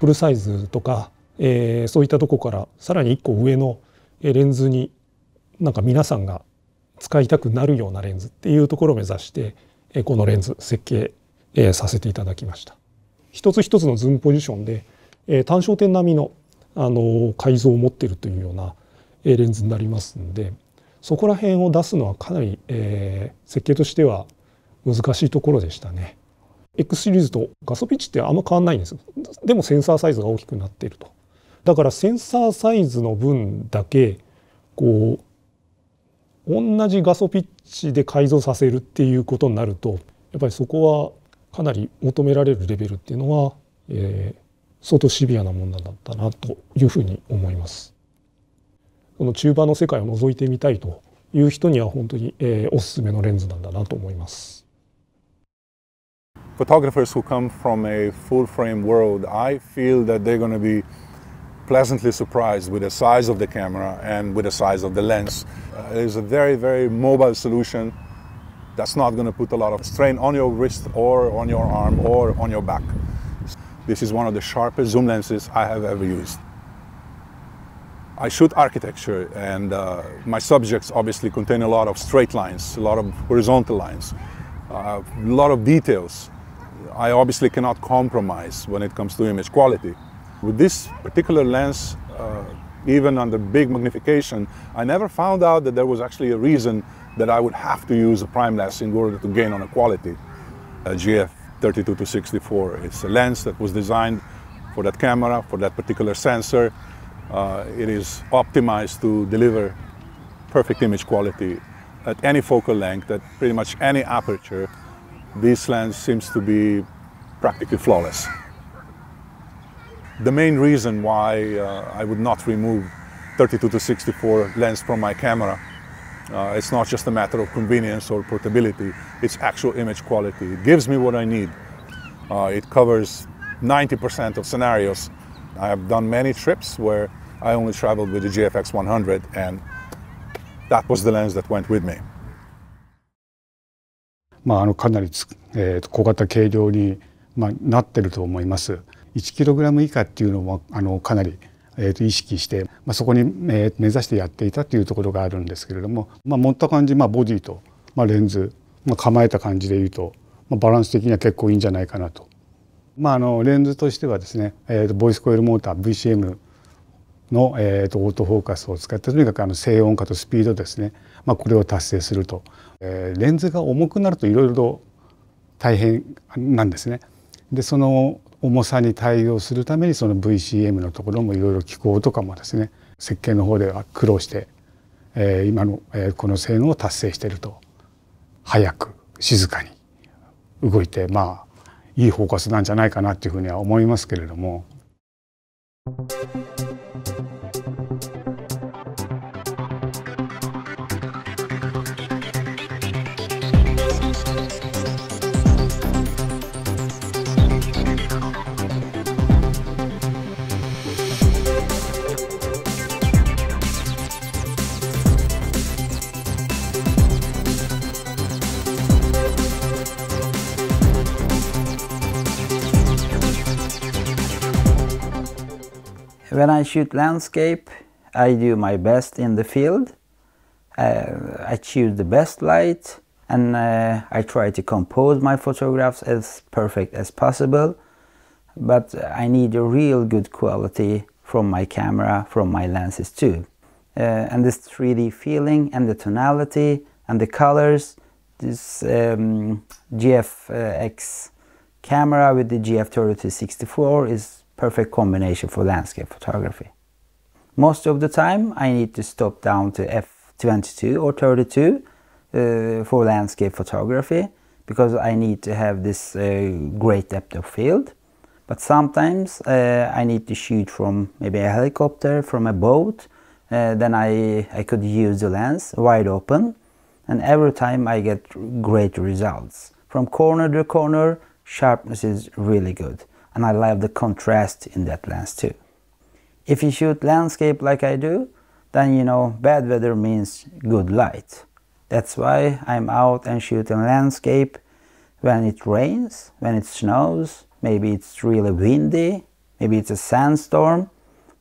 ップルサイズとか、えー、そういったとこからさらに1個上のレンズになんか皆さんが使いたくなるようなレンズっていうところを目指してこのレンズ設計させていただきました。一つ一つのズームポジションで単焦点並みのあの改造を持っているというようなレンズになりますんでそこら辺を出すのはかなり、え設計としては難しいところでしたね。X シリーズとガソピッチってあんま変わんないんですでもセンサーサイズが大きくなっているとだからセンサーサイズの分だけこう同じガソピッチで改造させるっていうことになるとやっぱりそこはかなり求められるレベルっていうのは、えー、相当シビアなもんなんだったなというふうに思います。この中盤の世界を覗いてみたいという人には本当に、えー、おすすめのレンズなんだなと思います。photographers who come from a full frame world, I feel that they're going to be pleasantly surprised with the size of the camera and with the size of the lens. Uh, it's a very, very mobile solution that's not going to put a lot of strain on your wrist or on your arm or on your back. This is one of the sharpest zoom lenses I have ever used. I shoot architecture and uh, my subjects obviously contain a lot of straight lines, a lot of horizontal lines, uh, a lot of details. I obviously cannot compromise when it comes to image quality. With this particular lens, uh, even under big magnification, I never found out that there was actually a reason that I would have to use a prime lens in order to gain on a quality. A GF 32 to 64 is a lens that was designed for that camera, for that particular sensor. Uh, it is optimized to deliver perfect image quality at any focal length, at pretty much any aperture. This lens seems to be practically flawless. The main reason why uh, I would not remove 32 to 64 lens from my camera, uh, it's not just a matter of convenience or portability, it's actual image quality. It gives me what I need. Uh, it covers 90% of scenarios. I have done many trips where I only traveled with the GFX 100 and that was the lens that went with me. まあ、あのかなりつ、えー、小型軽量に、まあ、なってると思います。1ラム以下っていうのもあのかなり、えー、と意識して、まあ、そこに、えー、目指してやっていたというところがあるんですけれども、まあ、持った感じ、まあ、ボディと、まあ、レンズ、まあ、構えた感じでいうと、まあ、バランス的には結構いいんじゃないかなと。まあ、あのレンズとしてはですね、えー、とボイスコイルモーター VCM の、えーと、オートフォーカスを使ってとにかくあの静音化とスピードですね、まあ、これを達成すると、えー、レンズが重くなるといろいろ大変なんですね。でその重さに対応するためにその VCM のところもいろいろ機構とかもですね設計の方では苦労して、えー、今の、えー、この性能を達成していると早く静かに動いてまあいいフォーカスなんじゃないかなっていうふうには思いますけれども。when I shoot landscape, I do my best in the field. Uh, I choose the best light and uh, I try to compose my photographs as perfect as possible. But I need a real good quality from my camera, from my lenses too. Uh, and this 3D feeling and the tonality and the colors, this um, GFX camera with the GF3264 is perfect combination for landscape photography. Most of the time I need to stop down to f22 or 32 uh, for landscape photography because I need to have this uh, great depth of field. But sometimes uh, I need to shoot from maybe a helicopter, from a boat, uh, then I, I could use the lens wide open and every time I get great results. From corner to corner, sharpness is really good and I love the contrast in that lens too. If you shoot landscape like I do, then you know bad weather means good light. That's why I'm out and shooting landscape when it rains, when it snows, maybe it's really windy, maybe it's a sandstorm,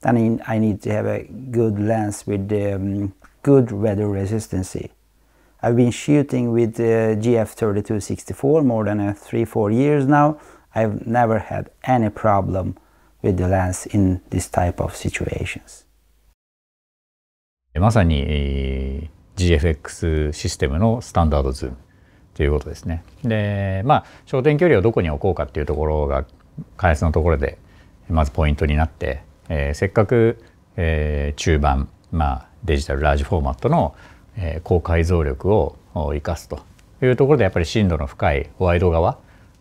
then I need to have a good lens with um, good weather resistancy. I've been shooting with uh, GF3264 more than uh, 3-4 years now, I've never had any problem with the lens in this type of situations. まさに GFX システムのスタンダードズームということですね。でまあ焦点距離をどこに置こうかっていうところが開発のところでまずポイントになって、えー、せっかく、えー、中盤、まあ、デジタルラージフォーマットの、えー、高解像力を生かすというところでやっぱり深度の深いワイド側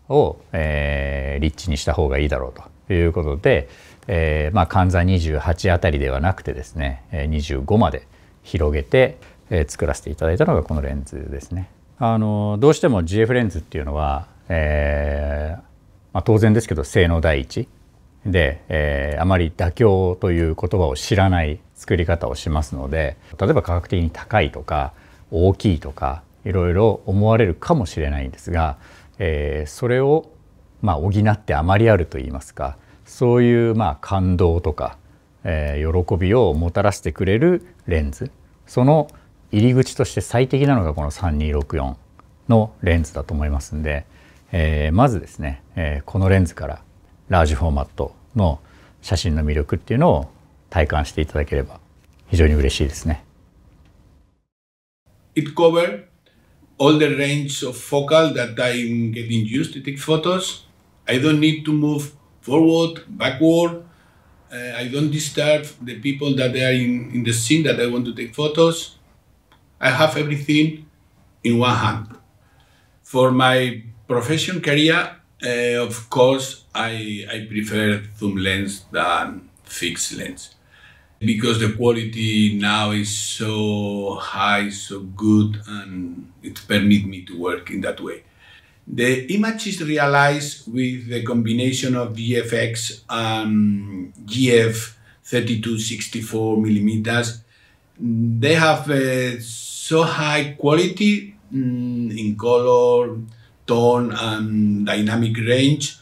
を、えー、立地にした方がいいだろうということで、えー、まあ、関座28あたりではなくてですね25まで広げて、作らせていただいたのがこのレンズですね。あのどうしても GF レンズっていうのは、えー、まあ、当然ですけど性能第一で、えー、あまり妥協という言葉を知らない作り方をしますので例えば価格的に高いとか大きいとかいろいろ思われるかもしれないんですがえー、それをまあ補って余りあるといいますかそういうまあ感動とか、えー、喜びをもたらしてくれるレンズその入り口として最適なのがこの3264のレンズだと思いますんで、えー、まずですね、えー、このレンズからラージフォーマットの写真の魅力っていうのを体感していただければ非常に嬉しいですね。It covered all the range of focal that I'm getting used to take photos. I don't need to move forward, backward. Uh, I don't disturb the people that are in, in the scene that I want to take photos. I have everything in one hand. For my profession career, uh, of course, I, I prefer zoom lens than fixed lens because the quality now is so high, so good, and it permits me to work in that way. The image is realized with the combination of VFX and GF 32 64 millimeters. They have a uh, so high quality mm, in color, tone, and dynamic range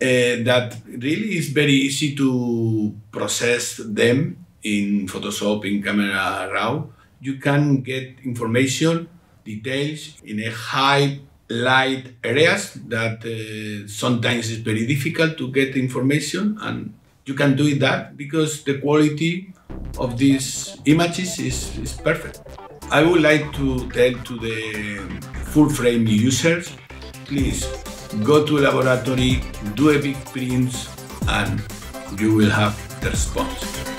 uh, that really is very easy to process them in Photoshop, in Camera Raw, you can get information, details in a high light areas that uh, sometimes is very difficult to get information and you can do it that because the quality of these images is, is perfect. I would like to tell to the full frame users, please go to laboratory, do a big print and you will have the response.